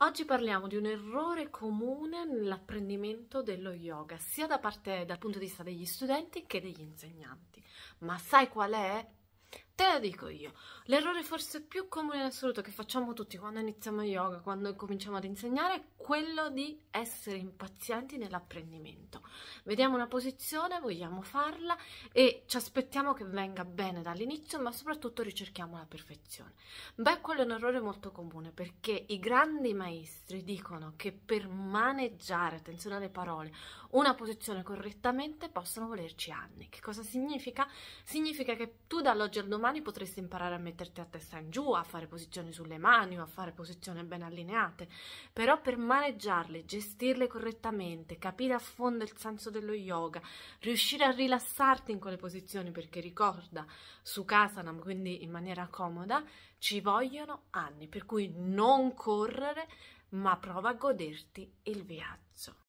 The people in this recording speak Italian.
Oggi parliamo di un errore comune nell'apprendimento dello yoga, sia da parte dal punto di vista degli studenti che degli insegnanti. Ma sai qual è? Te la dico io, l'errore forse più comune in assoluto che facciamo tutti quando iniziamo yoga, quando cominciamo ad insegnare, è quello di essere impazienti nell'apprendimento. Vediamo una posizione, vogliamo farla e ci aspettiamo che venga bene dall'inizio, ma soprattutto ricerchiamo la perfezione. Beh, quello è un errore molto comune perché i grandi maestri dicono che per maneggiare, attenzione alle parole, una posizione correttamente possono volerci anni. Che cosa significa? Significa che tu dall'oggi al domani mani potresti imparare a metterti a testa in giù, a fare posizioni sulle mani o a fare posizioni ben allineate, però per maneggiarle, gestirle correttamente, capire a fondo il senso dello yoga, riuscire a rilassarti in quelle posizioni perché ricorda su Kasanam, quindi in maniera comoda, ci vogliono anni, per cui non correre, ma prova a goderti il viaggio.